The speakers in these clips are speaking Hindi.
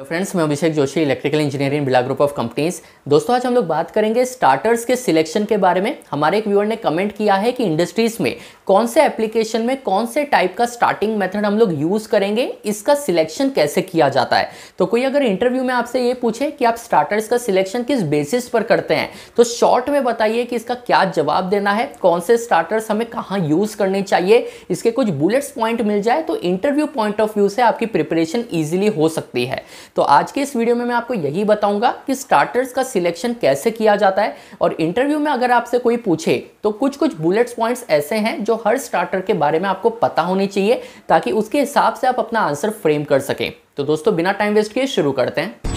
तो फ्रेंड्स मैं अभिषेक जोशी इलेक्ट्रिकल इंजीनियरिंग बिला ग्रुप ऑफ कंपनीज दोस्तों आज हम लोग बात करेंगे स्टार्टर्स के सिलेक्शन के बारे में हमारे एक व्यूअर ने कमेंट किया है कि इंडस्ट्रीज में कौन से एप्लीकेशन में कौन से टाइप का स्टार्टिंग मेथड हम लोग यूज करेंगे इसका सिलेक्शन कैसे किया जाता है तो कोई अगर इंटरव्यू में आपसे ये पूछे कि आप स्टार्टर्स का सिलेक्शन किस बेसिस पर करते हैं तो शॉर्ट में बताइए कि इसका क्या जवाब देना है कौन से स्टार्टर्स हमें कहाँ यूज करने चाहिए इसके कुछ बुलेट्स पॉइंट मिल जाए तो इंटरव्यू पॉइंट ऑफ व्यू से आपकी प्रिपरेशन ईजिली हो सकती है तो आज के इस वीडियो में मैं आपको यही बताऊंगा कि स्टार्टर्स का सिलेक्शन कैसे किया जाता है और इंटरव्यू में अगर आपसे कोई पूछे तो कुछ कुछ बुलेट्स पॉइंट्स ऐसे हैं जो हर स्टार्टर के बारे में आपको पता होनी चाहिए ताकि उसके हिसाब से आप अपना आंसर फ्रेम कर सकें तो दोस्तों बिना टाइम वेस्ट किए शुरू करते हैं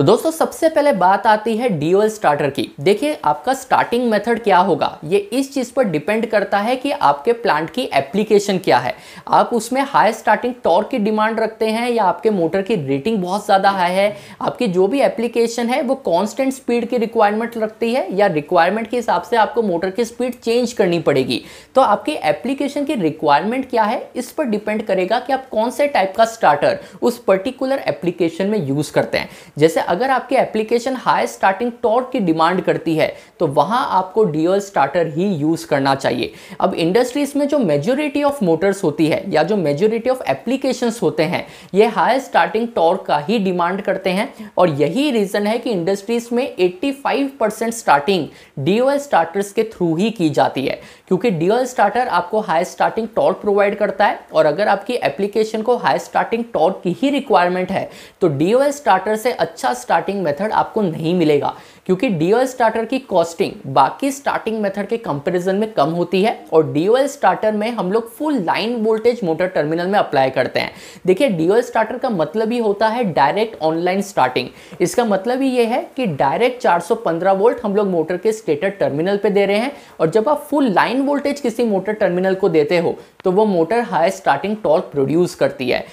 तो दोस्तों सबसे पहले बात आती है डीओएल स्टार्टर की देखिए आपका स्टार्टिंग मेथड क्या होगा ये इस चीज़ पर डिपेंड करता है कि आपके प्लांट की एप्लीकेशन क्या है आप उसमें हाई स्टार्टिंग टॉर्क की डिमांड रखते हैं या आपके मोटर की रेटिंग बहुत ज़्यादा हाई है आपकी जो भी एप्लीकेशन है वो कॉन्स्टेंट स्पीड की रिक्वायरमेंट रखती है या रिक्वायरमेंट के हिसाब से आपको मोटर की स्पीड चेंज करनी पड़ेगी तो आपकी एप्लीकेशन की रिक्वायरमेंट क्या है इस पर डिपेंड करेगा कि आप कौन से टाइप का स्टार्टर उस पर्टिकुलर एप्लीकेशन में यूज़ करते हैं जैसे अगर आपकी एप्लीकेशन हाई स्टार्टिंग टॉर्क की डिमांड करती है तो वहां आपको ड्यूअल स्टार्टर ही यूज़ करना चाहिए अब इंडस्ट्रीज में जो मेजोरिटी ऑफ मोटर्स होती है या जो मेजोरिटी ऑफ एप्लीकेशंस होते हैं ये हाई स्टार्टिंग टॉर्क का ही डिमांड करते हैं और यही रीज़न है कि इंडस्ट्रीज में 85% स्टार्टिंग डीओएल स्टार्टर्स के थ्रू ही की जाती है क्योंकि डीओएल स्टार्टर आपको हाई स्टार्टिंग टॉर्क प्रोवाइड करता है और अगर आपकी एप्लीकेशन को हाई स्टार्टिंग टॉर्क की ही रिक्वायरमेंट है तो डीओएल स्टार्टर से अच्छा स्टार्टिंग मेथड आपको नहीं मिलेगा क्योंकि डीओएल स्टार्टर की कॉस्टिंग बाकी स्टार्टिंग मेथड के कंपैरिजन में कम होती है और डीओएल स्टार्टर में हम लोग full line voltage motor terminal में अप्लाई करते हैं देखिए डीओएल स्टार्टर का मतलब ही होता है डायरेक्ट ऑनलाइन स्टार्टिंग इसका मतलब ही ये है कि डायरेक्ट 415 वोल्ट हम लोग मोटर के स्टेटर टर्मिनल पर दे रहे हैं और जब आप फुल लाइन वोल्टेज किसी मोटर टर्मिनल को देते हो तो वो motor high starting torque produce करती है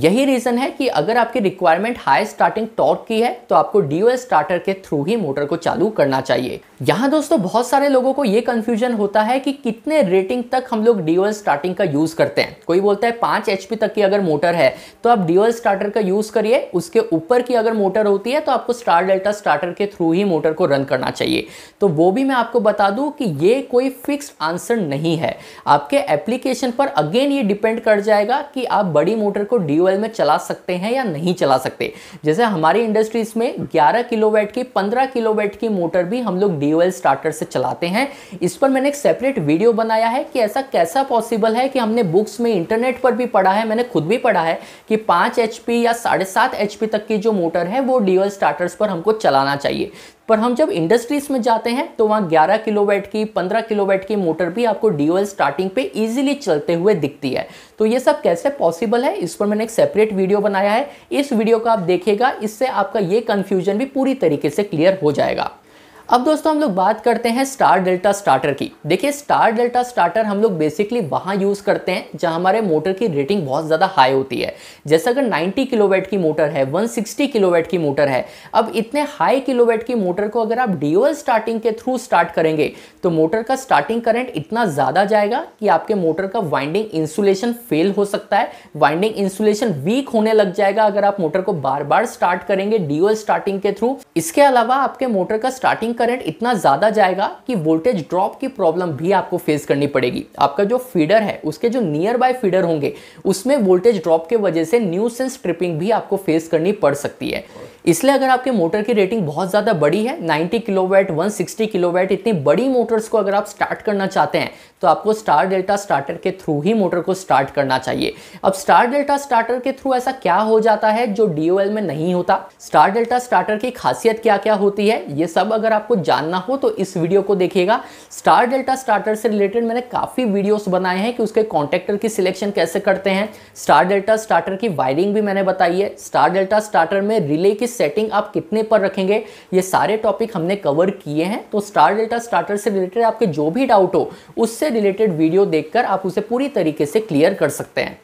यही रीज़न है कि अगर आपकी रिक्वायरमेंट हाई स्टार्टिंग टॉर्क की है तो आपको डी स्टार्टर के थ्रू ही मोटर को चालू करना चाहिए यहाँ दोस्तों बहुत सारे लोगों को ये कंफ्यूजन होता है कि कितने रेटिंग तक हम लोग डी स्टार्टिंग का यूज़ करते हैं कोई बोलता है पांच एच तक की अगर मोटर है तो आप डी स्टार्टर का यूज़ करिए उसके ऊपर की अगर मोटर होती है तो आपको स्टार डेल्टा स्टार्टर के थ्रू ही मोटर को रन करना चाहिए तो वो भी मैं आपको बता दूँ कि ये कोई फिक्स आंसर नहीं है आपके एप्लीकेशन पर अगेन ये डिपेंड कर जाएगा कि आप बड़ी मोटर को डी फ्यूल में चला सकते हैं या नहीं चला सकते जैसे हमारी इंडस्ट्रीज में 11 किलोवाट की 15 किलोवाट की मोटर भी हम लोग डी स्टार्टर से चलाते हैं इस पर मैंने एक सेपरेट वीडियो बनाया है कि ऐसा कैसा पॉसिबल है कि हमने बुक्स में इंटरनेट पर भी पढ़ा है मैंने खुद भी पढ़ा है कि पाँच एच या साढ़े सात तक की जो मोटर है वो डी स्टार्टर्स पर हमको चलाना चाहिए पर हम जब इंडस्ट्रीज में जाते हैं तो वहाँ 11 किलोवाट की 15 किलोवाट की मोटर भी आपको ड्यूअल स्टार्टिंग पे इजीली चलते हुए दिखती है तो ये सब कैसे पॉसिबल है इस पर मैंने एक सेपरेट वीडियो बनाया है इस वीडियो को आप देखिएगा इससे आपका ये कन्फ्यूजन भी पूरी तरीके से क्लियर हो जाएगा अब दोस्तों हम लोग बात करते हैं स्टार डेल्टा स्टार्टर की देखिए स्टार डेल्टा स्टार्टर हम लोग बेसिकली वहाँ यूज़ करते हैं जहाँ हमारे मोटर की रेटिंग बहुत ज़्यादा हाई होती है जैसे अगर 90 किलोवाट की मोटर है 160 किलोवाट की मोटर है अब इतने हाई किलोवाट की मोटर को अगर आप डीओएल स्टार्टिंग के थ्रू स्टार्ट करेंगे तो मोटर का स्टार्टिंग करंट इतना ज़्यादा जाएगा कि आपके मोटर का वाइंडिंग इंसुलेशन फेल हो सकता है वाइंडिंग इंसुलेशन वीक होने लग जाएगा अगर आप मोटर को बार बार स्टार्ट करेंगे डीओएल स्टार्टिंग के थ्रू इसके अलावा आपके मोटर का स्टार्टिंग रनिंग करंट इतना ज़्यादा जाएगा कि वोल्टेज ड्रॉप की प्रॉब्लम भी आपको फेस करनी पड़ेगी आपका जो फीडर है उसके जो नियर बाय फीडर होंगे उसमें वोल्टेज ड्रॉप के वजह से न्यू सेंस ट्रिपिंग भी आपको फेस करनी पड़ सकती है इसलिए अगर आपके मोटर की रेटिंग बहुत ज़्यादा बड़ी है 90 किलोवाट 160 किलोवाट इतनी बड़ी मोटर्स को अगर आप स्टार्ट करना चाहते हैं तो आपको स्टार डेल्टा स्टार्टर के थ्रू ही मोटर को स्टार्ट करना चाहिए अब स्टार डेल्टा स्टार्टर के थ्रू ऐसा क्या हो जाता है जो डी में नहीं होता स्टार डेल्टा स्टार्टर की खासियत क्या क्या होती है ये सब अगर आपको जानना हो तो इस वीडियो को देखिएगा स्टार डेल्टा स्टार्टर से रिलेटेड मैंने काफ़ी वीडियोस बनाए हैं कि उसके कॉन्टेक्टर की सिलेक्शन कैसे करते हैं स्टार डेल्टा स्टार्टर की वायरिंग भी मैंने बताई है स्टार डेल्टा स्टार्टर में रिले की सेटिंग आप कितने पर रखेंगे ये सारे टॉपिक हमने कवर किए हैं तो स्टार डेल्टा स्टार्टर से रिलेटेड आपके जो भी डाउट हो उससे रिलेटेड वीडियो देखकर आप उसे पूरी तरीके से क्लियर कर सकते हैं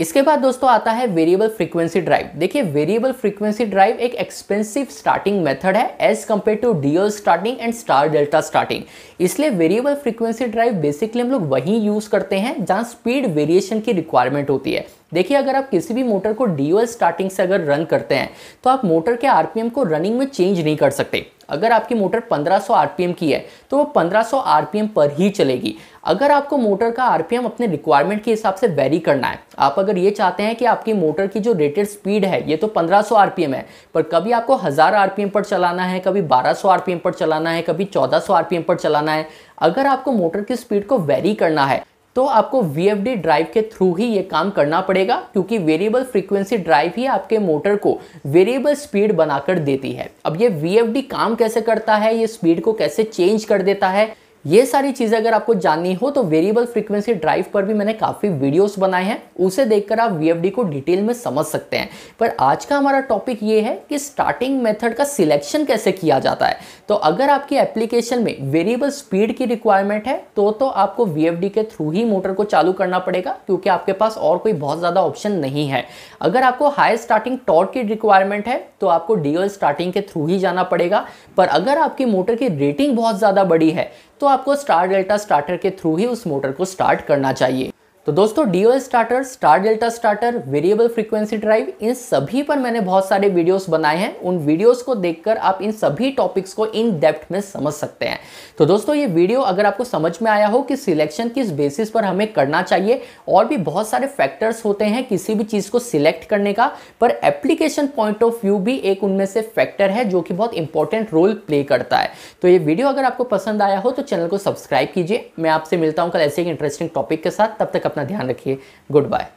इसके बाद दोस्तों आता है वेरिएबल फ्रीक्वेंसी ड्राइव देखिए वेरिएबल फ्रीक्वेंसी ड्राइव एक एक्सपेंसिव स्टार्टिंग मेथड है as compare to DL starting and star delta starting इसलिए वेरिएबल फ्रीक्वेंसी ड्राइव बेसिकली हम लोग वहीं यूज़ करते हैं जहां स्पीड वेरिएशन की रिक्वायरमेंट होती है देखिए अगर आप किसी भी मोटर को डी स्टार्टिंग से अगर रन करते हैं तो आप मोटर के आरपीएम को रनिंग में चेंज नहीं कर सकते अगर आपकी मोटर 1500 आरपीएम की है तो वो 1500 आरपीएम पर ही चलेगी अगर आपको मोटर का आरपीएम अपने रिक्वायरमेंट के हिसाब से वेरी करना है आप अगर ये चाहते हैं कि आपकी मोटर की जो रेटेड स्पीड है ये तो 1500 आरपीएम है पर कभी आपको हज़ार आरपीएम पर चलाना है कभी 1200 आरपीएम पर चलाना है कभी 1400 आरपीएम पर चलाना है अगर आपको मोटर की स्पीड को वेरी करना है तो आपको वी ड्राइव के थ्रू ही ये काम करना पड़ेगा क्योंकि वेरिएबल फ्रीक्वेंसी ड्राइव ही आपके मोटर को वेरिएबल स्पीड बनाकर देती है अब ये वी काम कैसे करता है ये स्पीड को कैसे चेंज कर देता है ये सारी चीज़ें अगर आपको जाननी हो तो वेरिएबल फ्रीक्वेंसी ड्राइव पर भी मैंने काफ़ी वीडियोस बनाए हैं उसे देखकर आप वी को डिटेल में समझ सकते हैं पर आज का हमारा टॉपिक ये है कि स्टार्टिंग मेथड का सिलेक्शन कैसे किया जाता है तो अगर आपकी एप्लीकेशन में वेरिएबल स्पीड की रिक्वायरमेंट है तो तो आपको वी के थ्रू ही मोटर को चालू करना पड़ेगा क्योंकि आपके पास और कोई बहुत ज़्यादा ऑप्शन नहीं है अगर आपको हाई स्टार्टिंग टॉर्क की रिक्वायरमेंट है तो आपको डीएल स्टार्टिंग के थ्रू ही जाना पड़ेगा पर अगर आपकी मोटर की रेटिंग बहुत ज़्यादा बड़ी है तो आपको स्टार डेल्टा स्टार्टर के थ्रू ही उस मोटर को स्टार्ट करना चाहिए तो दोस्तों DO starter star delta starter variable frequency drive इन सभी पर मैंने बहुत सारे वीडियोस बनाए हैं उन वीडियोस को देखकर आप इन सभी टॉपिक्स को इन डेप्थ में समझ सकते हैं तो दोस्तों ये वीडियो अगर आपको समझ में आया हो कि सिलेक्शन किस बेसिस पर हमें करना चाहिए और भी बहुत सारे फैक्टर्स होते हैं किसी भी चीज़ को सिलेक्ट करने का पर एप्लीकेशन पॉइंट ऑफ व्यू भी एक उनमें से फैक्टर है जो कि बहुत इंपॉर्टेंट रोल प्ले करता है तो ये वीडियो अगर आपको पसंद आया हो तो चैनल को सब्सक्राइब कीजिए मैं आपसे मिलता हूँ कल ऐसे एक इंटरेस्टिंग टॉपिक के साथ तब तक अपना ध्यान रखिए गुड बाय